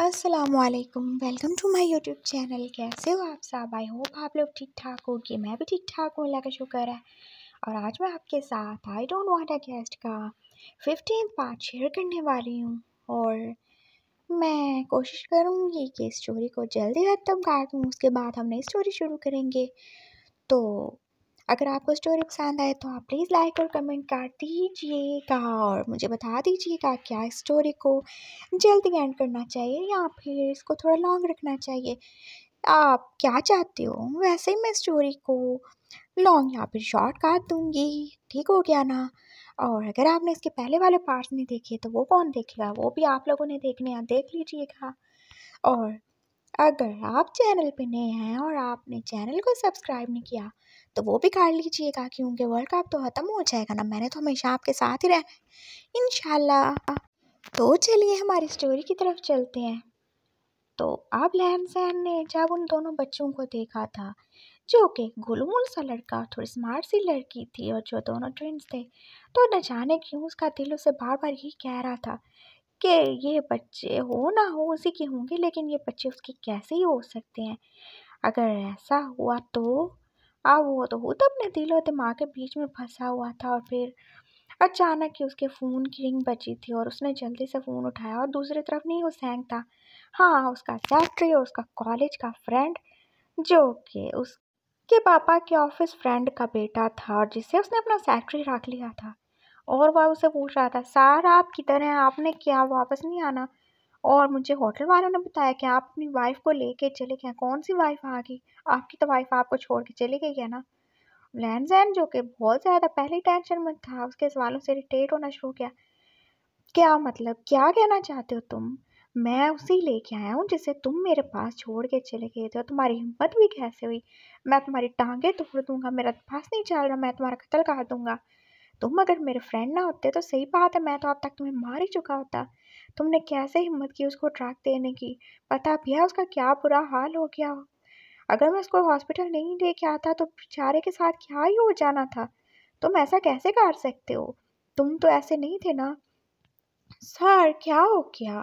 असलकम welcome to my YouTube channel कैसे हो आप साहब आई होप आप लोग ठीक ठाक हो कि मैं भी ठीक ठाक हूँ अल्लाह का शुक्र है और आज मैं आपके साथ I don't want a guest का फिफ्टीन पार्ट शेयर करने वाली हूँ और मैं कोशिश करूँगी कि स्टोरी को जल्दी हद तक दूँ उसके बाद हम नई स्टोरी शुरू करेंगे तो अगर आपको स्टोरी पसंद आए तो आप प्लीज़ लाइक और कमेंट कर दीजिएगा और मुझे बता दीजिएगा क्या स्टोरी को जल्दी एंड करना चाहिए या फिर इसको थोड़ा लॉन्ग रखना चाहिए आप क्या चाहते हो वैसे ही मैं स्टोरी को लॉन्ग या फिर शॉर्ट काट दूँगी ठीक हो गया ना और अगर आपने इसके पहले वाले पार्ट्स नहीं देखे तो वो कौन देखेगा वो भी आप लोगों ने देखने या देख लीजिएगा और अगर आप चैनल पे नए हैं और आपने चैनल को सब्सक्राइब नहीं किया तो वो भी काट लीजिएगा क्योंकि वर्ल्ड कप तो ख़त्म हो जाएगा ना मैंने तो हमेशा आपके साथ ही रहना इन तो चलिए हमारी स्टोरी की तरफ चलते हैं तो अब लहन सहन ने जब उन दोनों बच्चों को देखा था जो कि गुलमुल सा लड़का थोड़ी स्मार्ट सी लड़की थी और जो दोनों ट्विंस थे तो न जाने क्यों उसका दिल उसे बार बार यही कह रहा था कि ये बच्चे हो ना हो उसी के होंगे लेकिन ये बच्चे उसके कैसे ही हो सकते हैं अगर ऐसा हुआ तो अब वो तो वो तो अपने दिल और दिमाग के बीच में फंसा हुआ था और फिर अचानक ही उसके फ़ोन की रिंग बची थी और उसने जल्दी से फ़ोन उठाया और दूसरी तरफ नहीं वो सैंग था हाँ उसका सेक्रेटरी और उसका कॉलेज का फ्रेंड जो कि उसके पापा के ऑफिस फ्रेंड का बेटा था और जिससे उसने अपना सेक्रेटरी रख लिया था और वह उसे पूछ रहा था सार आप किधर हैं आपने क्या वापस नहीं आना और मुझे होटल वालों ने बताया कि आप अपनी वाइफ को लेके चले गए कौन सी वाइफ आ गई आपकी तो वाइफ आपको छोड़ के चली गई है ना लैंड जैन जो कि बहुत ज़्यादा पहले टेंशन में था उसके सवालों से इरीटेट होना शुरू किया क्या मतलब क्या कहना चाहते हो तुम मैं उसी लेके आया हूँ जिसे तुम मेरे पास छोड़ के चले गए थे तुम्हारी हिम्मत भी कैसे हुई मैं तुम्हारी टांगें तोड़ दूंगा मेरा पास नहीं चल रहा मैं तुम्हारा कत्ल कर दूंगा तुम अगर मेरे फ्रेंड ना होते तो सही बात है मैं तो अब तक तुम्हें मार ही चुका होता तुमने कैसे हिम्मत की उसको ट्रैक देने की पता भैया उसका क्या बुरा हाल हो गया अगर मैं उसको हॉस्पिटल नहीं लेके आता तो बेचारे के साथ क्या ही हो जाना था तुम ऐसा कैसे कर सकते हो तुम तो ऐसे नहीं थे ना सर क्या हो क्या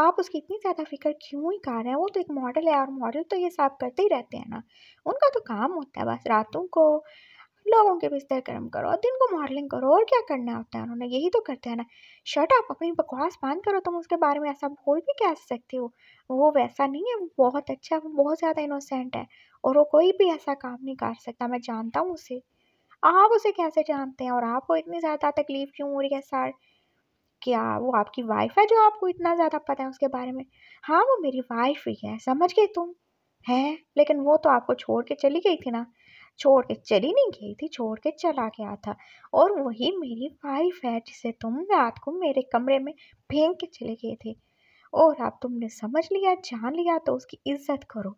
आप उसकी इतनी ज़्यादा फिक्र क्यों ही कर रहे हैं वो तो एक मॉडल है और मॉडल तो ये सब करते ही रहते हैं ना उनका तो काम होता है बस रातों को लोगों के बिस्तर गर्म करो और दिन को मॉडलिंग करो और क्या करना होता है उन्होंने यही तो करते हैं ना शर्ट आप अपनी बकवास बंद करो तुम उसके बारे में ऐसा बोल भी कह सकते हो वो वैसा नहीं है वो बहुत अच्छा वो बहुत ज़्यादा इनोसेंट है और वो कोई भी ऐसा काम नहीं कर सकता मैं जानता हूँ उसे आप उसे कैसे जानते हैं और आपको इतनी ज़्यादा तकलीफ़ क्यों हो रही है सर क्या वो आपकी वाइफ है जो आपको इतना ज़्यादा पता है उसके बारे में हाँ वो मेरी वाइफ ही है समझ गए तुम है लेकिन वो तो आपको छोड़ के चली गई थी ना छोड़ के चली नहीं गई थी छोड़ के चला गया था और वही मेरी वाइफ है जिसे तुम रात को मेरे कमरे में फेंक के चले गए थे और अब तुमने समझ लिया जान लिया तो उसकी इज्जत करो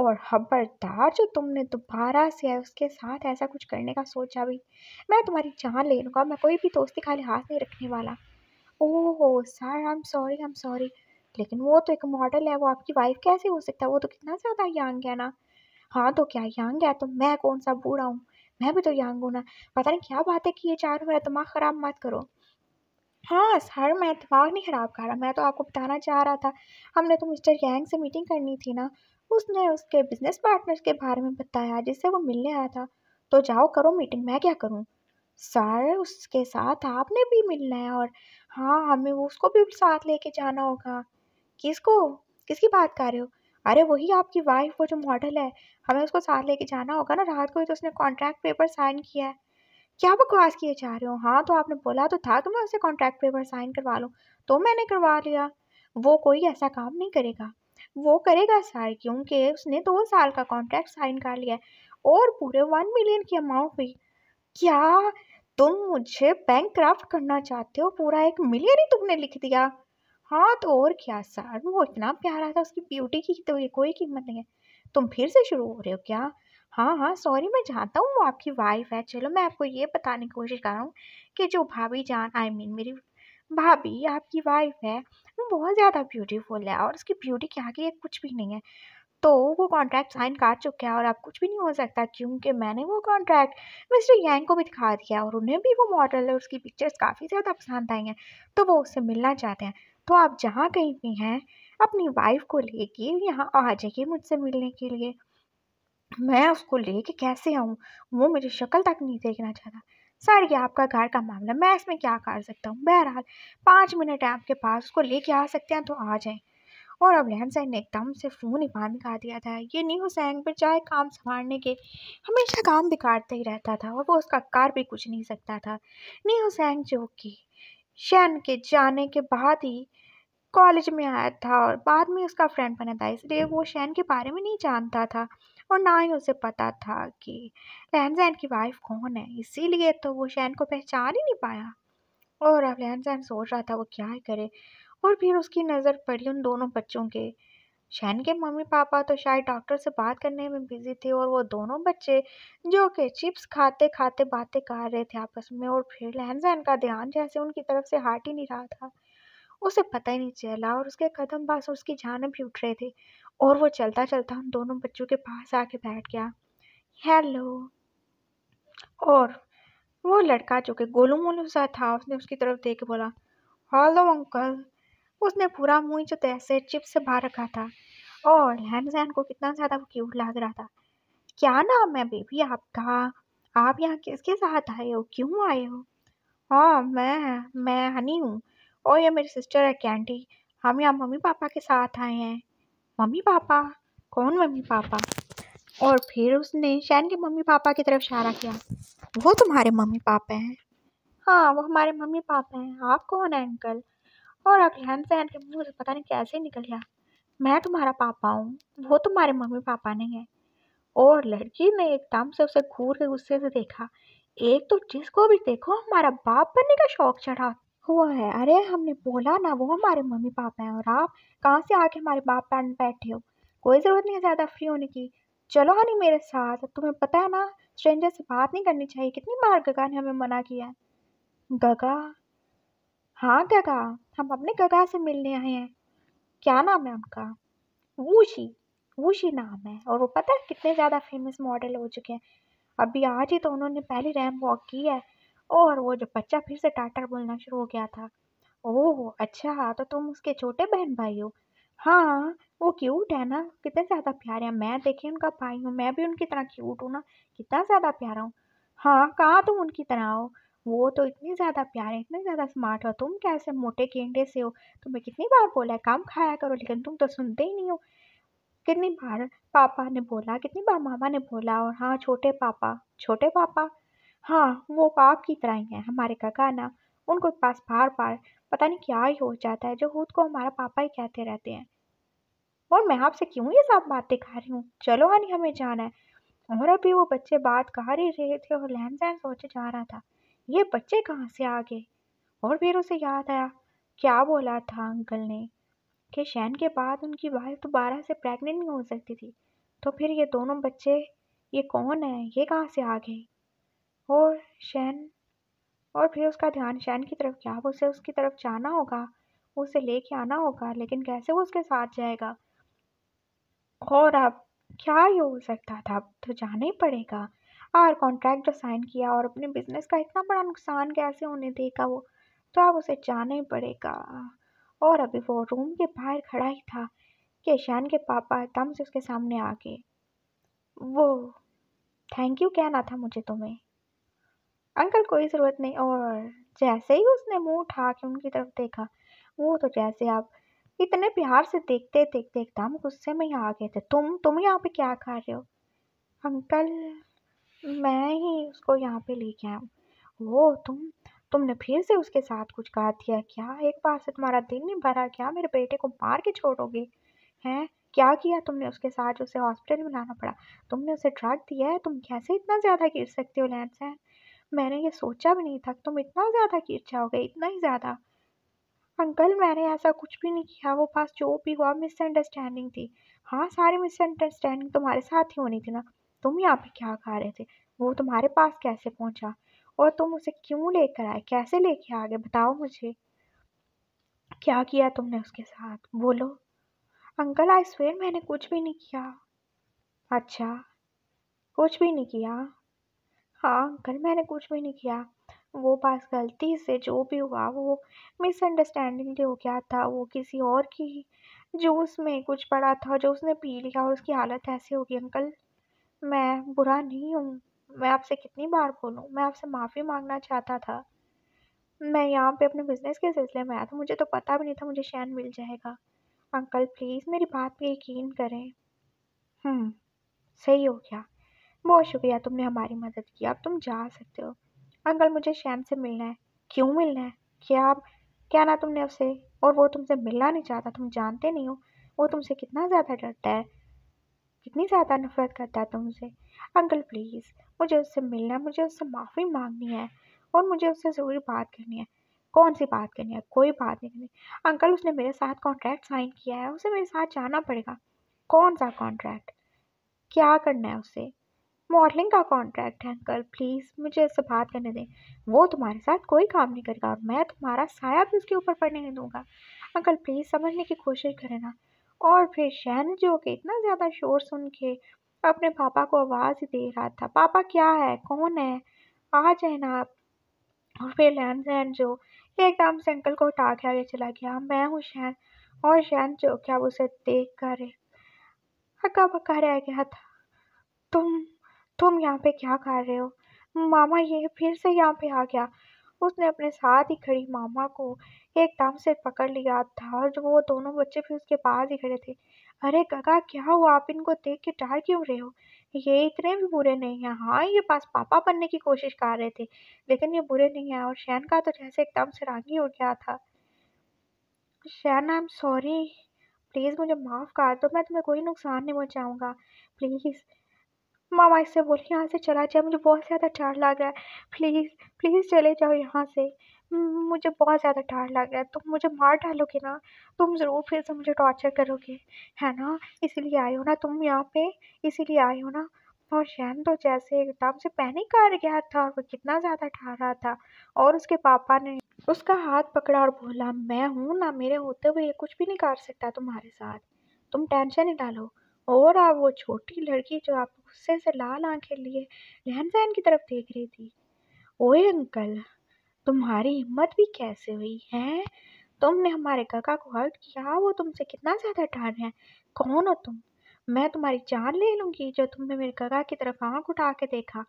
और खबरदार जो तुमने दोबारा से है उसके साथ ऐसा कुछ करने का सोचा भी मैं तुम्हारी जान ले लूँगा मैं कोई भी दोस्ती खाली हाथ नहीं रखने वाला oh sir I am sorry I am sorry लेकिन वो तो एक मॉडल है वो आपकी वाइफ कैसे हो सकता है वो तो कितना ज़्यादा यंग है ना हाँ तो क्या यंग है तो मैं कौन सा बूढ़ा हूँ मैं भी तो यंग हूँ ना पता नहीं क्या बात है कि ये चार मेरा दिमाग ख़राब मत करो हाँ सर मैं दिमाग नहीं ख़राब कर रहा मैं तो आपको बताना चाह रहा था हमने तो मिस्टर यांग से मीटिंग करनी थी ना उसने उसके बिजनेस पार्टनर्स के बारे में बताया जिससे वो मिलने आया था तो जाओ करो मीटिंग मैं क्या करूँ सर उसके साथ आपने भी मिलना है और हाँ हमें उसको भी साथ लेके जाना होगा किसको किसकी बात कर रहे हो अरे वही आपकी वाइफ वो जो मॉडल है हमें उसको साथ लेके जाना होगा ना रात को ही तो उसने कॉन्ट्रैक्ट पेपर साइन किया है क्या बकवास किए जा रहे हो हाँ तो आपने बोला तो था कि मैं उसे कॉन्ट्रैक्ट पेपर साइन करवा लूँ तो मैंने करवा लिया वो कोई ऐसा काम नहीं करेगा वो करेगा सर क्योंकि उसने दो साल का कॉन्ट्रैक्ट साइन कर लिया है और पूरे वन मिलियन की अमाउंट भी क्या तुम मुझे बैंक क्राफ्ट करना चाहते हो पूरा एक मिलियन ही तुमने लिख दिया हाँ तो और क्या सर वो इतना प्यारा था उसकी ब्यूटी की तो ये कोई कीमत नहीं है तुम फिर से शुरू हो रहे हो क्या हाँ हाँ सॉरी मैं जानता हूँ वो आपकी वाइफ है चलो मैं आपको ये बताने की कोशिश कर रहा हूँ कि जो भाभी जान आई I मीन mean, मेरी भाभी आपकी वाइफ है वो बहुत ज़्यादा ब्यूटीफुल है और उसकी ब्यूटी के आगे कुछ भी नहीं है तो वो कॉन्ट्रैक्ट साइन कर चुका है और अब कुछ भी नहीं हो सकता क्योंकि मैंने वो कॉन्ट्रैक्ट मिस्टर यांग को भी दिखा दिया और उन्हें भी वो मॉडल है उसकी पिक्चर्स काफ़ी ज़्यादा पसंद आई हैं तो वो उससे मिलना चाहते हैं तो आप जहाँ कहीं भी हैं अपनी वाइफ को लेके यहाँ आ जाइए मुझसे मिलने के लिए मैं उसको लेके कैसे आऊँ वो मेरी शक्ल तक नहीं देखना चाहता सर ये आपका घर का मामला मैं इसमें क्या कर सकता हूँ बहरहाल पाँच मिनट है आपके पास उसको लेके आ सकते हैं तो आ जाएं और अब लहन सर ने एकदम से फ़ोन ही बंद कर दिया था ये नहीं हुसैन पर जाए काम संभालने के हमेशा काम बिगाड़ते ही रहता था और वो उसका कार भी कुछ नहीं सकता था नहीं हुसैन जो कि शैन के जाने के बाद ही कॉलेज में आया था और बाद में उसका फ्रेंड बना था इसलिए वो शैन के बारे में नहीं जानता था और ना ही उसे पता था कि रहन सहन की वाइफ कौन है इसीलिए तो वो शैन को पहचान ही नहीं पाया और अब रहन जैन सोच रहा था वो क्या ही करे और फिर उसकी नज़र पड़ी उन दोनों बच्चों के शैन के मम्मी पापा तो शायद डॉक्टर से बात करने में बिजी थे और वो दोनों बच्चे जो कि चिप्स खाते खाते बातें कर रहे थे आपस में और फिर लहन का ध्यान जैसे उनकी तरफ से हट ही नहीं रहा था उसे पता ही नहीं चला और उसके कदम बस उसकी जानब भी उठ रहे थे और वो चलता चलता उन दोनों बच्चों के पास आके बैठ गया हेलो और वो लड़का जो कि गोलू मोलू सा था उसने उसकी तरफ देख के बोला हेलो अंकल उसने पूरा मुंह जो तैसे चिप से बाहर रखा था और लहन सहन को कितना ज़्यादा वो क्यूट लग रहा था क्या नाम है बेबी आपका आप यहाँ किसके साथ आए हो क्यों आए हो हाँ मैं मैं हनी हूँ और ये मेरी सिस्टर है कैंडी हम यहाँ मम्मी पापा के साथ आए हैं मम्मी पापा कौन मम्मी पापा और फिर उसने शैन के मम्मी पापा की तरफ इशारा किया वो तुम्हारे मम्मी पापा हैं हाँ वो हमारे मम्मी पापा हैं आप कौन है अंकल और आप लहन सहन के मुंह से पता नहीं कैसे निकल गया मैं तुम्हारा पापा हूँ वो तुम्हारे मम्मी पापा नहीं है और लड़की ने एकदम से उसे घूर के गुस्से से देखा एक तो जिसको भी देखो हमारा बाप बनने का शौक चढ़ा हुआ है अरे हमने बोला ना वो हमारे मम्मी पापा हैं और आप कहाँ से आके हमारे बाप पैन बैठे हो कोई ज़रूरत नहीं है ज़्यादा फ्री होने की चलो हनी मेरे साथ तुम्हें पता है ना स्ट्रेंजर से बात नहीं करनी चाहिए कितनी बार गगा ने हमें मना किया है गगा हाँ गगा हम अपने गगा से मिलने आए हैं क्या नाम है आपका वूशी वूशी नाम है और वो पता है कितने ज़्यादा फेमस मॉडल हो चुके हैं अभी आज ही तो उन्होंने पहली रैम वॉक की है और वो जो बच्चा फिर से टाटर बोलना शुरू हो गया था ओह अच्छा तो तुम उसके छोटे बहन भाई हो हाँ वो क्यूट है ना कितने ज़्यादा प्यारे हैं मैं देखी उनका भाई हूँ मैं भी उनकी तरह क्यूट हूँ ना कितना ज़्यादा प्यारा हूँ हाँ कहाँ तुम उनकी तरह हो वो तो इतने ज़्यादा प्यारे इतने ज़्यादा स्मार्ट हो तुम कैसे मोटे गेंडे से हो तुम्हें कितनी बार बोला है काम खाया करो लेकिन तुम तो सुनते ही नहीं हो कितनी बार पापा ने बोला कितनी बार मामा ने बोला और हाँ छोटे पापा छोटे पापा हाँ वो पाप की तरह ही हैं हमारे काका ना उनको पास बार बार पता नहीं क्या ही हो जाता है जो खुद को हमारा पापा ही कहते रहते हैं और मैं आपसे क्यों ये सब बातें कर रही हूँ चलो हनी हमें जाना है और अभी वो बच्चे बात कर ही रहे थे और लहन सहन सोचे जा रहा था ये बच्चे कहाँ से आ गए और फिर उसे याद आया क्या बोला था अंकल ने कि शैन के बाद उनकी वाइफ दोबारा से प्रेग्नेंट नहीं हो सकती थी तो फिर ये दोनों बच्चे ये कौन है ये कहाँ से आ गए और शैन और फिर उसका ध्यान शैन की तरफ गया उसे उसकी तरफ जाना होगा उसे लेके आना होगा लेकिन कैसे वो उसके साथ जाएगा और अब क्या ही हो सकता था अब तो जाना ही पड़ेगा और कॉन्ट्रैक्ट जो साइन किया और अपने बिजनेस का इतना बड़ा नुकसान कैसे उन्हें देगा वो तो अब उसे जाना ही पड़ेगा और अभी वो रूम के बाहर खड़ा ही था कि ईशान के पापा एकदम से उसके सामने आ गए वो थैंक यू कहना था मुझे तुम्हें अंकल कोई ज़रूरत नहीं और जैसे ही उसने मुंह उठा के उनकी तरफ देखा वो तो जैसे आप इतने प्यार से देखते देखते एकदम गुस्से में ही आ गए थे तुम तुम यहाँ पे क्या कर रहे हो अंकल मैं ही उसको यहाँ पे लेके आया वो तुम तुमने फिर से उसके साथ कुछ कहा दिया क्या एक बार से तुम्हारा दिन नहीं भरा क्या मेरे बेटे को मार के छोड़ोगे हैं क्या किया तुमने उसके साथ उसे हॉस्पिटल में लाना पड़ा तुमने उसे ड्रग दिया है तुम कैसे इतना ज़्यादा गिर सकते हो लैंड सैन मैंने ये सोचा भी नहीं था तुम इतना ज़्यादा गिर जाओगे इतना ही ज़्यादा अंकल मैंने ऐसा कुछ भी नहीं किया वो पास जो भी हुआ मिसअंडरस्टैंडिंग थी हाँ सारी मिसअंडरस्टैंडिंग तुम्हारे साथ ही होनी थी ना तुम यहाँ पे क्या खा रहे थे वो तुम्हारे पास कैसे पहुँचा और तुम उसे क्यों लेकर आए कैसे लेके आ गए बताओ मुझे क्या किया तुमने उसके साथ बोलो अंकल आई स्वेर मैंने कुछ भी नहीं किया अच्छा कुछ भी नहीं किया हाँ अंकल मैंने कुछ भी नहीं किया वो पास गलती से जो भी हुआ वो मिसअंडरस्टैंडिंग हो गया था वो किसी और की जूस में कुछ पड़ा था जो उसने पी लिया और उसकी हालत ऐसी होगी अंकल मैं बुरा नहीं हूँ मैं आपसे कितनी बार बोलूँ मैं आपसे माफ़ी मांगना चाहता था मैं यहाँ पे अपने बिजनेस के सिलसिले में आया था मुझे तो पता भी नहीं था मुझे शैन मिल जाएगा अंकल प्लीज़ मेरी बात पे यकीन करें हम्म, सही हो गया बहुत शुक्रिया तुमने हमारी मदद की अब तुम जा सकते हो अंकल मुझे शैन से मिलना है क्यों मिलना है क्या आप क्या ना तुमने उसे और वो तुमसे मिलना नहीं चाहता तुम जानते नहीं हो वो तुमसे कितना ज़्यादा डरता है कितनी ज़्यादा नफ़रत करता है तुमसे अंकल प्लीज़ मुझे उससे मिलना है मुझे उससे माफ़ी मांगनी है और मुझे उससे ज़रूरी बात करनी है कौन सी बात करनी है कोई बात नहीं करनी अंकल उसने मेरे साथ कॉन्ट्रैक्ट साइन किया है उसे मेरे साथ जाना पड़ेगा कौन सा कॉन्ट्रैक्ट क्या करना है उसे मॉडलिंग का कॉन्ट्रैक्ट है अंकल प्लीज़ मुझे उससे बात करने दें वो तुम्हारे साथ कोई काम नहीं करेगा और मैं तुम्हारा साया भी उसके ऊपर पड़ने नहीं दूंगा अंकल प्लीज़ समझने की कोशिश करें ना और फिर शहन जो कि इतना ज़्यादा शोर सुन के अपने पापा को आवाज़ दे रहा था पापा क्या है कौन है आ जाए ना आप और फिर लैन सहन जो एकदम से अंकल को उठा के आगे चला गया मैं हूँ शहन और शहन जो क्या उसे देख कर हक्का पक्का रह गया था तुम तुम यहाँ पे क्या कर रहे हो मामा ये फिर से यहाँ पे आ गया उसने अपने साथ ही खड़ी मामा को एक टांग से पकड़ लिया था और वो दोनों बच्चे फिर उसके पास ही खड़े थे अरे काका क्या हुआ आप इनको देख के डर क्यों रहे हो ये इतने भी बुरे नहीं हैं हाँ ये पास पापा बनने की कोशिश कर रहे थे लेकिन ये बुरे नहीं हैं और शैन का तो जैसे एकदम से रागी हो गया था शैन आई एम सॉरी प्लीज़ मुझे माफ़ कर दो मैं तुम्हें कोई नुकसान नहीं पहुँचाऊँगा प्लीज़ मामा इससे बोली यहाँ से चला जाए मुझे बहुत ज़्यादा डर लग रहा है प्लीज़ प्लीज़ चले जाओ यहाँ से मुझे बहुत ज़्यादा डर लग रहा है तुम मुझे मार डालोगे ना तुम ज़रूर फिर से मुझे टॉर्चर करोगे है ना इसीलिए आई हो ना तुम यहाँ पे इसीलिए आई हो ना और शहन तो जैसे एकदम से पैनिक कर गया था वो कितना ज़्यादा डर रहा था और उसके पापा ने उसका हाथ पकड़ा और बोला मैं हूँ ना मेरे होते हुए कुछ भी नहीं कर सकता तुम्हारे साथ तुम टेंशन ही डालो और आप वो छोटी लड़की जो आप गुस्से से लाल आंखें लिए रहन सहन की तरफ देख रही थी ओए अंकल तुम्हारी हिम्मत भी कैसे हुई है तुमने हमारे काका को हर्ट किया वो तुमसे कितना ज़्यादा डर है कौन हो तुम मैं तुम्हारी जान ले लूंगी जो तुमने मेरे काका की तरफ आंख उठा के देखा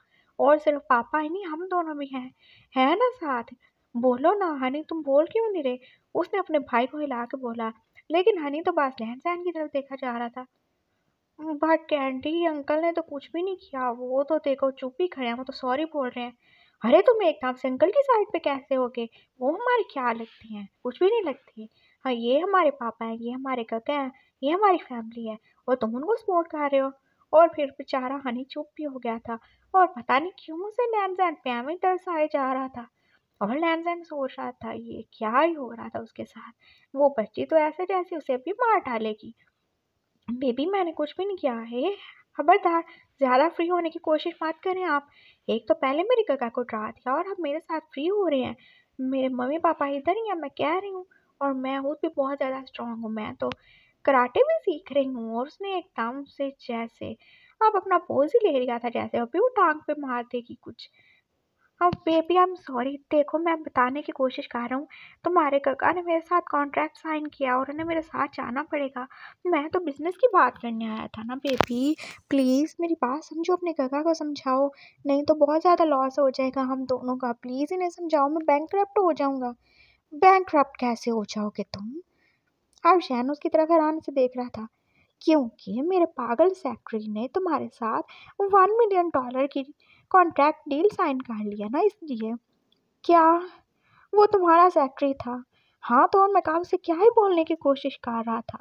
और सिर्फ पापा ही नहीं हम दोनों भी हैं है ना साथ बोलो ना हनी तुम बोल क्यों नहीं रहे उसने अपने भाई को हिला के बोला लेकिन हनी तो बस लहन सहन की तरफ देखा जा रहा था बट कैंडी अंकल ने तो कुछ भी नहीं किया वो तो देखो चुप ही खड़े हैं वो तो सॉरी बोल रहे हैं अरे तुम एक एकनाथ से अंकल की साइड पे कैसे हो गए वो हमारी क्या लगती हैं कुछ भी नहीं लगती है हाँ ये हमारे पापा हैं ये हमारे कके हैं ये हमारी फैमिली है और तुम उनको सपोर्ट कर रहे हो और फिर बेचारा हनी चुप भी हो गया था और पता नहीं क्यों उसे लैंड जैन पे हमें तरस आए जा रहा था और लैंड जैन सोच रहा था ये क्या ही हो रहा था उसके साथ वो बच्ची तो ऐसे जैसे उसे भी मार डालेगी बेबी मैंने कुछ भी नहीं किया है खबरदार ज़्यादा फ्री होने की कोशिश मत करें आप एक तो पहले मेरे कका को डरा दिया और अब मेरे साथ फ्री हो रहे हैं मेरे मम्मी पापा इधर ही हैं मैं कह रही हूँ और मैं खुद भी बहुत ज़्यादा स्ट्रांग हूँ मैं तो कराटे भी सीख रही हूँ और उसने एकदम से जैसे अब अपना पोज ही ले लिया था जैसे अभी वो टांग पे मार देगी कुछ हाँ बेबी आई एम सॉरी देखो मैं बताने की कोशिश कर रहा हूँ तुम्हारे काका ने मेरे साथ कॉन्ट्रैक्ट साइन किया और उन्हें मेरे साथ जाना पड़ेगा मैं तो बिज़नेस की बात करने आया था ना बेबी प्लीज़ मेरी बात समझो अपने काका को समझाओ नहीं तो बहुत ज़्यादा लॉस हो जाएगा हम दोनों का प्लीज़ इन्हें समझाओ मैं बैंक हो जाऊँगा बैंक कैसे हो जाओगे तुम अब शैन उसकी तरफ हैरान से देख रहा था क्योंकि मेरे पागल सेक्रेटरी ने तुम्हारे साथ वन मिलियन डॉलर की कॉन्ट्रैक्ट डील साइन कर लिया ना इसलिए क्या वो तुम्हारा सेक्रेटरी था हाँ तो और मैं काम से क्या ही बोलने की कोशिश कर रहा था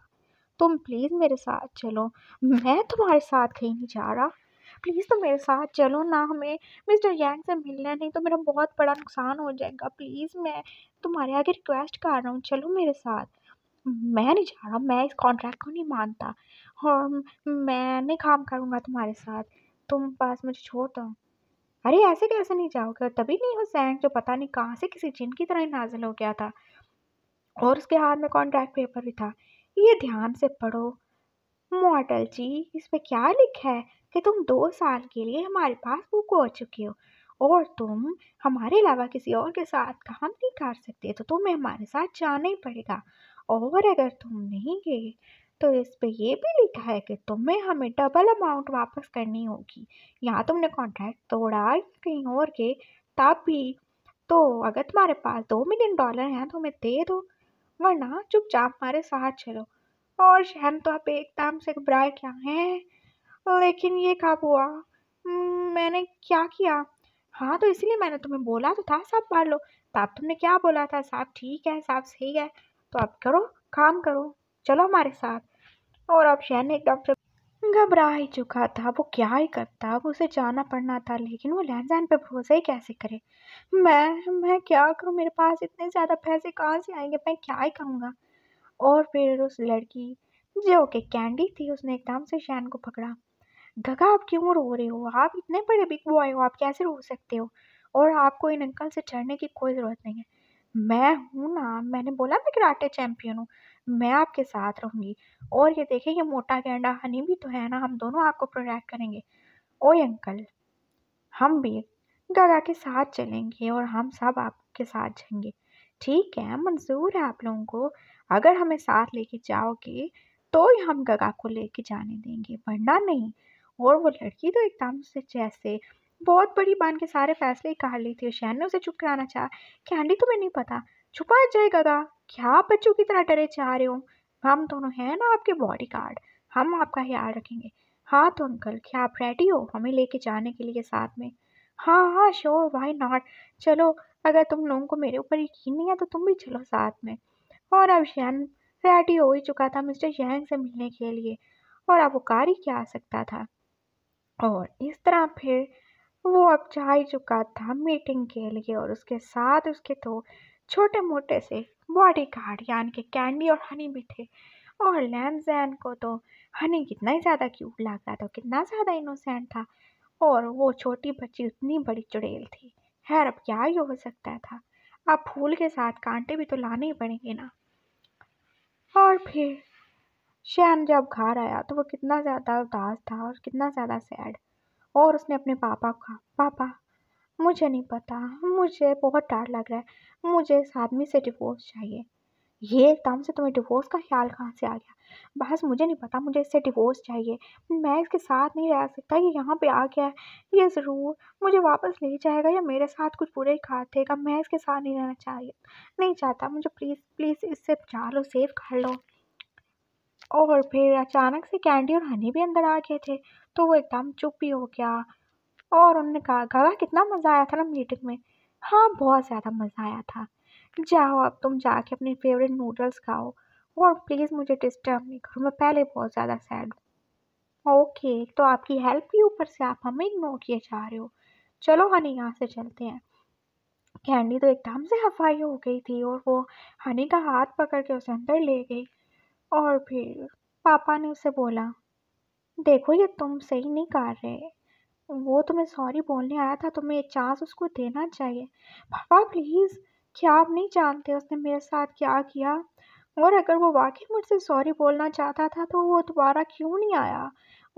तुम प्लीज़ मेरे साथ चलो मैं तुम्हारे साथ कहीं नहीं जा रहा प्लीज़ तुम तो मेरे साथ चलो ना हमें मिस्टर यांग से मिलना नहीं तो मेरा बहुत बड़ा नुकसान हो जाएगा प्लीज़ मैं तुम्हारे आगे रिक्वेस्ट कर रहा हूँ चलो मेरे साथ मैं नहीं जा रहा मैं इस कॉन्ट्रैक्ट को नहीं मानता और मैं नहीं काम करूँगा तुम्हारे साथ तुम पास मुझे छोड़ दो अरे ऐसे कैसे नहीं जाओगे तभी नहीं हुसैन जो पता नहीं कहाँ से किसी जिन की तरह नाजिल हो गया था और उसके हाथ में कॉन्ट्रैक्ट पेपर भी था ये ध्यान से पढ़ो मॉडल जी इस पर क्या लिखा है कि तुम दो साल के लिए हमारे पास बुक हो चुके हो और तुम हमारे अलावा किसी और के साथ काम नहीं कर सकते तो तुम्हें हमारे साथ जाना ही पड़ेगा और अगर तुम नहीं गए तो इस पे ये भी लिखा है कि तुम्हें हमें डबल अमाउंट वापस करनी होगी यहाँ तुमने कॉन्ट्रैक्ट तोड़ा कहीं और के तब भी तो अगर तुम्हारे पास दो मिलियन डॉलर हैं तो हमें दे दो वरना चुपचाप हमारे साथ चलो और शहन तो आप एकदम से घबराए क्या हैं लेकिन ये कब हुआ हम्म, मैंने क्या किया हाँ तो इसीलिए मैंने तुम्हें बोला तो था साहब मार लो तब तुमने क्या बोला था साहब ठीक है साहब सही है तो आप करो काम करो चलो हमारे साथ और अब शहन एकदम से घबरा ही चुका था वो क्या ही करता अब उसे जाना पड़ना था लेकिन वो लैंड जैन पर भरोसा ही कैसे करे मैं मैं क्या करूँ मेरे पास इतने ज़्यादा पैसे कहाँ से आएंगे मैं क्या ही करूँगा और फिर उस लड़की जो कि कैंडी थी उसने एकदम से शहन को पकड़ा गगा आप क्यों रो रहे हो आप इतने बड़े बिग बॉय हो आप कैसे रो सकते हो और आपको इन अंकल से चढ़ने की कोई ज़रूरत नहीं है मैं हूँ ना मैंने बोला मैं कराटे चैम्पियन हूँ मैं आपके साथ रहूंगी और ये देखें ये मोटा गेंडा हनी भी तो है ना हम दोनों आपको प्रोटेक्ट करेंगे ओए अंकल हम भी गगा के साथ चलेंगे और हम सब आपके साथ जाएंगे ठीक है मंजूर है आप लोगों को अगर हमें साथ लेके जाओगे तो ही हम गगा को लेके जाने देंगे वरना नहीं और वो लड़की तो एकदम से जैसे बहुत बड़ी बांध के सारे फैसले कर ली थी हुसैन ने उसे चुप कराना चाह कैंडी तुम्हें नहीं पता छुपा जाएगा था क्या आप बच्चों की तरह डरे जा रहे हो हम दोनों हैं ना आपके बॉडी गार्ड हम आपका ख्याल रखेंगे हाँ तो अंकल क्या आप रेडी हो हमें लेके जाने के लिए साथ में हाँ हाँ श्योर वाई नॉट चलो अगर तुम लोगों को मेरे ऊपर यकीन नहीं है तो तुम भी चलो साथ में और अब शैन रेडी हो ही चुका था मिस्टर यंग से मिलने के लिए और अब वो कार ही क्या आ सकता था और इस तरह फिर वो अब जा ही चुका था मीटिंग के लिए और उसके साथ उसके तो छोटे मोटे से बॉडी गार्ड यानी कि कैंडी और हनी भी थे और लैमजैन को तो हनी कितना ही ज़्यादा क्यूट लग रहा था कितना ज़्यादा इनोसेंट था और वो छोटी बच्ची उतनी बड़ी चुड़ैल थी खैर अब क्या ही हो सकता था अब फूल के साथ कांटे भी तो लाने ही पड़ेंगे ना और फिर शैन जब घर आया तो वो कितना ज़्यादा उदास था और कितना ज़्यादा सैड और उसने अपने पापा को कहा पापा मुझे नहीं पता मुझे बहुत डर लग रहा है मुझे इस आदमी से डिवोर्स चाहिए ये एकदम से तुम्हें डिवोर्स का ख्याल कहाँ से आ गया बस मुझे नहीं पता मुझे इससे डिवोर्स चाहिए मैं इसके साथ नहीं रह सकता ये यहाँ पे आ गया है ये ज़रूर मुझे वापस ले जाएगा या मेरे साथ कुछ बुरे ही खाते का मैं इसके साथ नहीं रहना चाहिए नहीं चाहता मुझे प्लीज़ प्लीज़ इससे बचा लो सेव कर लो और फिर अचानक से कैंडी और हनी भी अंदर आ गए थे तो वो एकदम चुप ही हो गया और उन्होंने कहा गवा कितना मज़ा आया था ना मीटिंग में हाँ बहुत ज़्यादा मज़ा आया था जाओ अब तुम जाके अपने फेवरेट नूडल्स खाओ और प्लीज़ मुझे डिस्टर्ब नहीं करो मैं पहले बहुत ज़्यादा सैड हूँ ओके तो आपकी हेल्प ही ऊपर से आप हमें इग्नोर किए जा रहे हो चलो हनी यहाँ से चलते हैं कैंडी तो एकदम से हफाई हो गई थी और वो हनी का हाथ पकड़ के उसे अंदर ले गई और फिर पापा ने उसे बोला देखो ये तुम सही नहीं कर रहे वो तो मैं सॉरी बोलने आया था तो मैं चांस उसको देना चाहिए पापा प्लीज़ क्या आप नहीं जानते उसने मेरे साथ क्या किया और अगर वो वाकई मुझसे सॉरी बोलना चाहता था तो वो दोबारा क्यों नहीं आया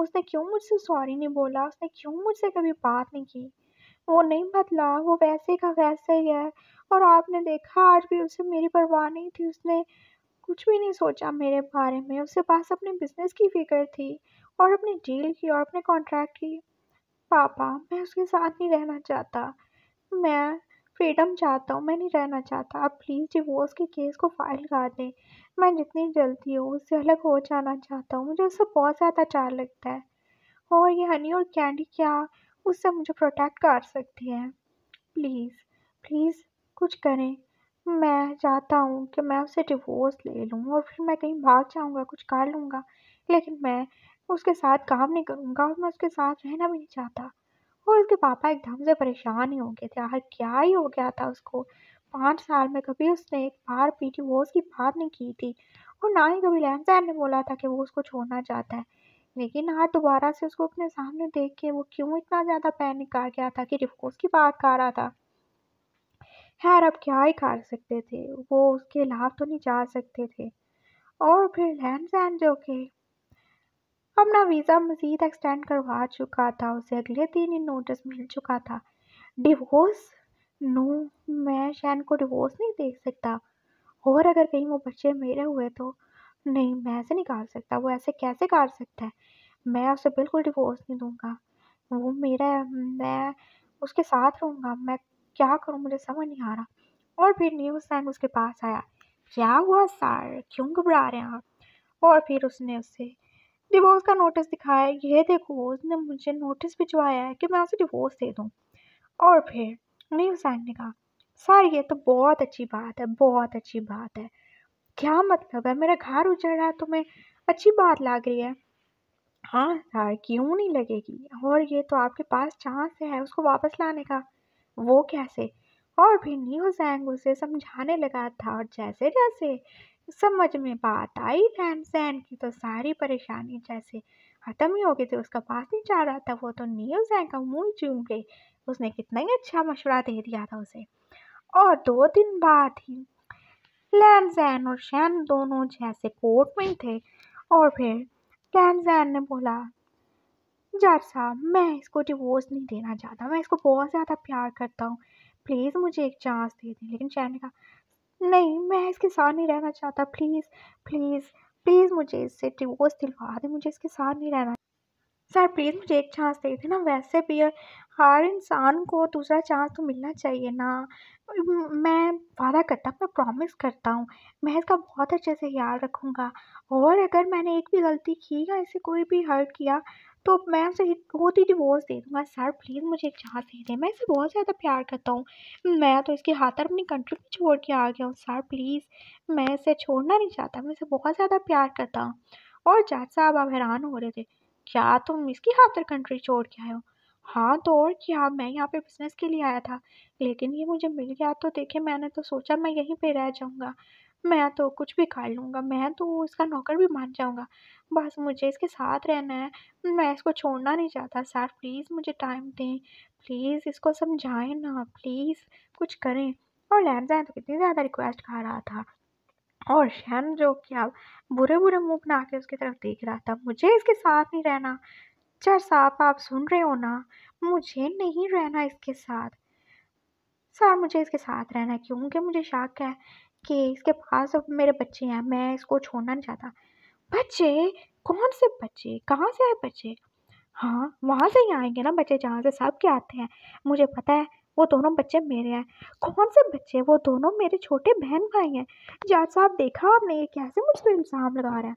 उसने क्यों मुझसे सॉरी नहीं बोला उसने क्यों मुझसे कभी बात नहीं की वो नहीं बदला वो वैसे का वैसे ही है और आपने देखा आज भी उसे मेरी परवाह नहीं थी उसने कुछ भी नहीं सोचा मेरे बारे में उसके पास अपने बिजनेस की फिक्र थी और अपने डील की और अपने कॉन्ट्रैक्ट की पापा मैं उसके साथ नहीं रहना चाहता मैं फ्रीडम चाहता हूँ मैं नहीं रहना चाहता आप प्लीज़ डिवोर्स के केस को फाइल कर दें मैं जितनी जल्दी हो उससे अलग हो जाना चाहता हूँ मुझे उससे बहुत ज़्यादा डर लगता है और ये हनी और कैंडी क्या उससे मुझे प्रोटेक्ट कर सकती है प्लीज़ प्लीज़ कुछ करें मैं चाहता हूँ कि मैं उसे डिवोर्स ले लूँ और फिर मैं कहीं भाग जाऊँगा कुछ कर लूँगा लेकिन मैं उसके साथ काम नहीं करूँगा और मैं उसके साथ रहना भी नहीं चाहता और उसके पापा एकदम से परेशान ही हो गए थे यार क्या ही हो गया था उसको पाँच साल में कभी उसने एक बार पी टी वो उसकी बात नहीं की थी और ना ही कभी लहन सहन ने बोला था कि वो उसको छोड़ना चाहता है लेकिन आज दोबारा से उसको अपने सामने देख के वो क्यों इतना ज़्यादा पैनिक आ गया था कि रिफ्को उसकी बात कर रहा था खैर अब क्या ही कर सकते थे वो उसके लाभ तो नहीं जा सकते थे और फिर लहन सहन जो कि अपना वीज़ा मज़ीद एक्सटेंड करवा चुका था उसे अगले दिन ही नोटिस मिल चुका था डिवोर्स नो मैं शैन को डिवोर्स नहीं देख सकता और अगर कहीं वो बच्चे मेरे हुए तो नहीं मैं ऐसे नहीं कर सकता वो ऐसे कैसे कर सकता है मैं उसे बिल्कुल डिवोर्स नहीं दूँगा वो मेरा मैं उसके साथ रहूँगा मैं क्या करूँ मुझे समझ नहीं आ रहा और फिर न्यूज़ सैन उसके पास आया क्या हुआ सर क्यों घबरा रहे हैं आप और फिर उसने उससे डिवोर्स का नोटिस दिखाया ये देखो उसने मुझे नोटिस भिजवाया है कि मैं उसे डिवोर्स दे दूँ और फिर न्यू हुसैन ने कहा सर ये तो बहुत अच्छी बात है बहुत अच्छी बात है क्या मतलब है मेरा घर उजड़ रहा है तुम्हें अच्छी बात लग रही है हाँ सर क्यों नहीं लगेगी और ये तो आपके पास चांस है उसको वापस लाने का वो कैसे और भी न्यू हुसैन उसे समझाने लगा था और जैसे जैसे समझ में बात आई रहन सहन की तो सारी परेशानी जैसे ख़त्म ही हो गई थी उसका पास नहीं जा रहा था वो तो नील सैन का मुंह चूम गई उसने कितना ही अच्छा मशवरा दे दिया था उसे और दो दिन बाद ही लैन जैन और शैन दोनों जैसे कोर्ट में थे और फिर लैन जैन ने बोला जज साहब मैं इसको डिवोर्स नहीं देना चाहता मैं इसको बहुत ज़्यादा प्यार करता हूँ प्लीज़ मुझे एक चांस दे दें लेकिन शैन ने कहा नहीं मैं इसके साथ नहीं रहना चाहता प्लीज़ प्लीज़ प्लीज़ मुझे इससे डिवोर्स दिलवा दे मुझे इसके साथ नहीं रहना सर प्लीज़ मुझे एक चांस दे देना वैसे भी हर इंसान को दूसरा चांस तो मिलना चाहिए ना मैं वादा करता हूँ मैं प्रॉमिस करता हूँ मैं इसका बहुत अच्छे से ख्याल रखूँगा और अगर मैंने एक भी गलती की या इसे कोई भी हर्ट किया तो मैं उसे बहुत ही डिवोर्स तो दे दूँगा सर प्लीज़ मुझे एक चांस दे दें मैं इसे बहुत ज़्यादा प्यार करता हूँ मैं तो इसके हाथ अपनी कंट्री में छोड़ के आ गया हूँ सर प्लीज़ मैं इसे छोड़ना नहीं चाहता मैं इसे बहुत ज़्यादा प्यार करता हूँ और जज साहब आप हैरान हो रहे थे क्या तुम इसकी खातर कंट्री छोड़ के आए हो हाँ तो और क्या मैं यहाँ पे बिजनेस के लिए आया था लेकिन ये मुझे मिल गया तो देखे मैंने तो सोचा मैं यहीं पे रह जाऊँगा मैं तो कुछ भी खा लूँगा मैं तो इसका नौकर भी मान जाऊँगा बस मुझे इसके साथ रहना है मैं इसको छोड़ना नहीं चाहता सर प्लीज़ मुझे टाइम दें प्लीज़ इसको समझाएं ना प्लीज़ कुछ करें और लैमजा तो कितनी ज़्यादा रिक्वेस्ट कर रहा था और शैम जो कि आप बुरे बुरे मुंह बना के उसकी तरफ देख रहा था मुझे इसके साथ नहीं रहना चर साहब आप सुन रहे हो ना मुझे नहीं रहना इसके साथ सर मुझे इसके साथ रहना क्योंकि मुझे शक है कि इसके पास अब मेरे बच्चे हैं मैं इसको छोड़ना नहीं चाहता बच्चे कौन से बच्चे कहाँ से आए बच्चे हाँ वहाँ से ही आएंगे ना बच्चे जहाँ से सब के आते हैं मुझे पता है वो दोनों बच्चे मेरे हैं कौन से बच्चे वो दोनों मेरे छोटे बहन भाई हैं जाट साहब देखा आपने ये कैसे मुझ पर इल्ज़ाम लगा रहा है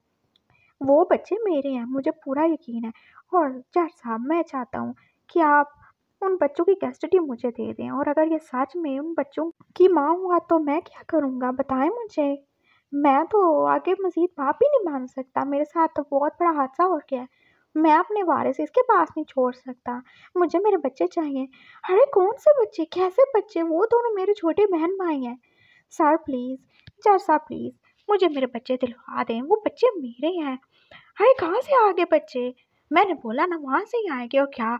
वो बच्चे मेरे हैं मुझे पूरा यकीन है और जाट साहब मैं चाहता हूँ कि आप उन बच्चों की कस्टडी मुझे दे दें और अगर ये सच में उन बच्चों की माँ हुआ तो मैं क्या करूँगा बताएं मुझे मैं तो आगे मज़ीद बाप ही नहीं मान सकता मेरे साथ तो बहुत बड़ा हादसा हो गया है मैं अपने वारिस इसके पास नहीं छोड़ सकता मुझे मेरे बच्चे चाहिए अरे कौन से बच्चे कैसे बच्चे वो दोनों मेरे छोटे बहन भाई हैं सर प्लीज़ चार साहब प्लीज़ मुझे मेरे बच्चे दिलवा दें वो बच्चे मेरे हैं अरे कहाँ से आ गए बच्चे मैंने बोला ना वहाँ से ही आएंगे और क्या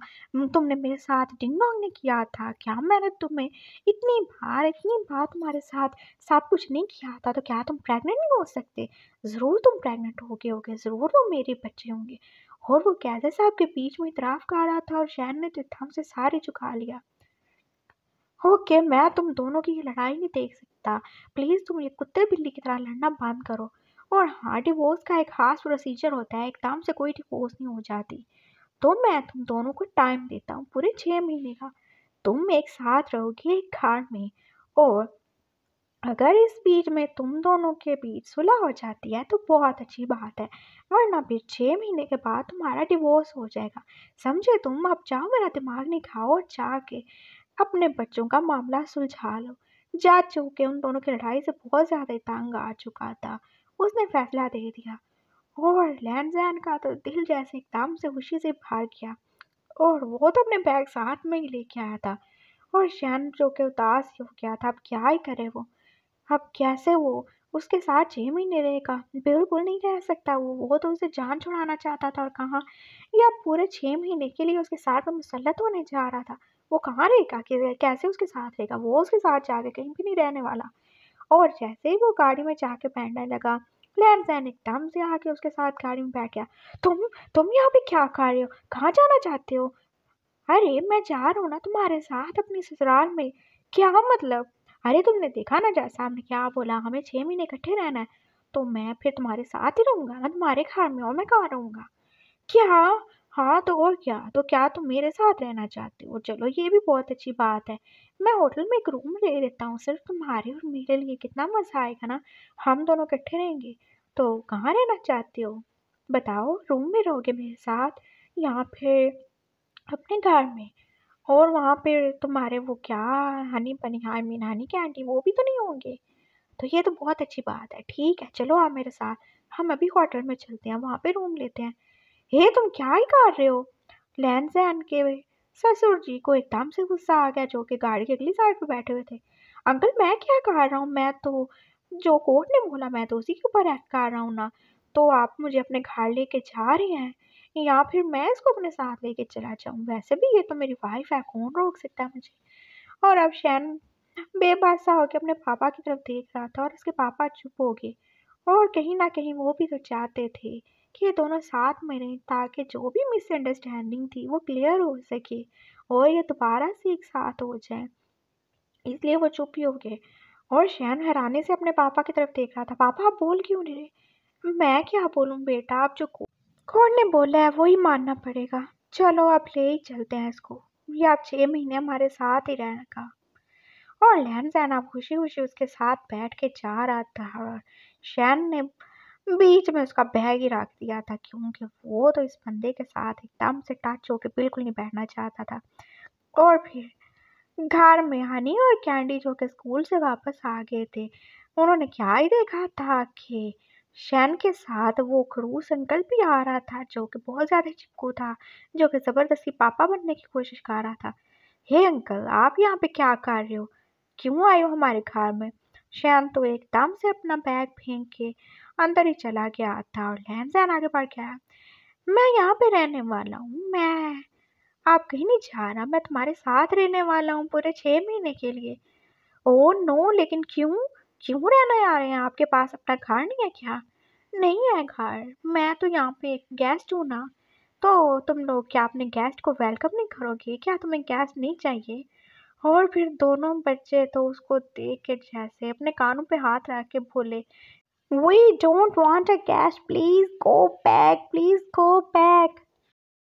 तुमने मेरे साथ डिंग डोंग ने किया था क्या मैंने तुम्हें इतनी बार इतनी बार तुम्हारे साथ सब कुछ नहीं किया था तो क्या तुम प्रेग्नेंट नहीं हो सकते ज़रूर तुम प्रेग्नेंट हो गए होगे ज़रूर वो मेरे बच्चे होंगे और वो कैदर साहब के बीच में इतराफ़ कर रहा था और शहर ने तो थम से सारे चुका लिया ओके मैं तुम दोनों की लड़ाई नहीं देख सकता प्लीज़ तुम ये कुत्ते बिल्ली की तरह लड़ना बंद करो और हाँ डिवोर्स का एक खास प्रोसीजर होता है एकदम से कोई डिवोर्स नहीं हो जाती तो मैं तुम दोनों को टाइम देता हूँ पूरे छः महीने का तुम एक साथ रहोगे एक घर में और अगर इस बीच में तुम दोनों के बीच सुलह हो जाती है तो बहुत अच्छी बात है वरना फिर छः महीने के बाद तुम्हारा डिवोर्स हो जाएगा समझे तुम अब जाओ मेरा दिमाग निखाओ और जाके अपने बच्चों का मामला सुलझा लो जा चुके उन दोनों की लड़ाई से बहुत ज़्यादा तंग आ चुका था उसने फैसला दे दिया और लैन जैन का तो दिल जैसे एकदम से खुशी से भर गया और वो तो अपने बैग साथ में ही लेके आया था और शैन जो के उदास हो गया था अब क्या ही करे वो अब कैसे वो उसके साथ छः महीने रहेगा बिल्कुल नहीं रह सकता वो वो तो उसे जान छुड़ाना चाहता था और कहाँ या पूरे छः महीने के लिए उसके साथ में मुसलत होने जा रहा था वो कहाँ रहेगा कि कैसे उसके साथ रहेगा वो उसके साथ जाके कहीं भी नहीं रहने वाला और जैसे ही वो गाड़ी में जाके बैठने लगा प्लान सैन एकदम से आके उसके साथ गाड़ी में बैठ गया तुम तुम यहाँ पे क्या खा रहे हो कहाँ जाना चाहते हो अरे मैं जा रहा हूँ ना तुम्हारे साथ अपनी ससुराल में क्या मतलब अरे तुमने देखा ना जैसा साहब ने क्या बोला हमें छः महीने इकट्ठे रहना है तो मैं फिर तुम्हारे साथ ही रहूँगा मैं तुम्हारे घर में और मैं कहाँ रहूँगा क्या हाँ तो और क्या तो क्या तुम मेरे साथ रहना चाहते हो चलो ये भी बहुत अच्छी बात है मैं होटल में एक रूम ले लेता हूँ सिर्फ तुम्हारे और मेरे लिए कितना मज़ा आएगा ना हम दोनों इकट्ठे रहेंगे तो कहाँ रहना चाहते हो बताओ रूम में रहोगे मेरे साथ या फिर अपने घर में और वहाँ पे तुम्हारे वो क्या हनी पनी आई मीन हनी के आंटी वो भी तो नहीं होंगे तो ये तो बहुत अच्छी बात है ठीक है चलो आप मेरे साथ हम अभी होटल में चलते हैं वहाँ पे रूम लेते हैं हे तुम क्या ही कर रहे हो लैन सहन के ससुर जी को एकदम से गुस्सा आ गया जो कि गाड़ी के अगली साइड पर बैठे हुए थे अंकल मैं क्या कर रहा हूँ मैं तो जो कोर्ट ने बोला मैं तो उसी के ऊपर एक्ट कर रहा हूँ ना तो आप मुझे अपने घर लेके जा रहे हैं या फिर मैं इसको अपने साथ लेके चला जाऊँ वैसे भी ये तो मेरी वाइफ है कौन रोक सकता है मुझे और अब शैन बेबासा होकर अपने पापा की तरफ देख रहा था और उसके पापा चुप हो गए और कहीं ना कहीं वो भी तो चाहते थे कि ये दोनों साथ में रहें ताकि जो भी मिसअंडरस्टैंडिंग थी वो क्लियर हो सके और ये दोबारा से एक साथ हो जाए इसलिए वो चुप ही हो गए और शैन हैरानी से अपने पापा की तरफ देख रहा था पापा आप बोल क्यों नहीं रहे मैं क्या बोलूँ बेटा आप जो कौन ने बोला है वो ही मानना पड़ेगा चलो आप ले ही चलते हैं इसको ये आप छः महीने हमारे साथ ही रहने का और लहन सहन आप खुशी खुशी उसके साथ बैठ के जा रहा था शैन ने बीच में उसका बैग ही रख दिया था क्योंकि वो तो इस बंदे के साथ एकदम से टच होकर बिल्कुल नहीं बैठना चाहता था और फिर घर में हनी और कैंडी जो कि स्कूल से वापस आ गए थे उन्होंने क्या ही देखा था कि शैन के साथ वो खड़ूस अंकल भी आ रहा था जो कि बहुत ज़्यादा चिपकू था जो कि ज़बरदस्ती पापा बनने की कोशिश कर रहा था हे अंकल आप यहाँ पे क्या कर रहे हो क्यों आए हो हमारे घर में शैन तो एकदम से अपना बैग फेंक के अंदर ही चला गया था और लहन सहन आगे बढ़ गया मैं यहाँ पे रहने वाला हूँ मैं आप कहीं नहीं जा रहा मैं तुम्हारे साथ रहने वाला हूँ पूरे छः महीने के लिए ओ नो लेकिन क्यों क्यों रहने आ रहे हैं आपके पास अपना घर नहीं है क्या नहीं है घर मैं तो यहाँ पे एक गेस्ट हूँ ना तो तुम लोग क्या अपने गेस्ट को वेलकम नहीं करोगे क्या तुम्हें गैस नहीं चाहिए और फिर दोनों बच्चे तो उसको देख के जैसे अपने कानों पे हाथ रख के बोले we don't want a gas please go back please go back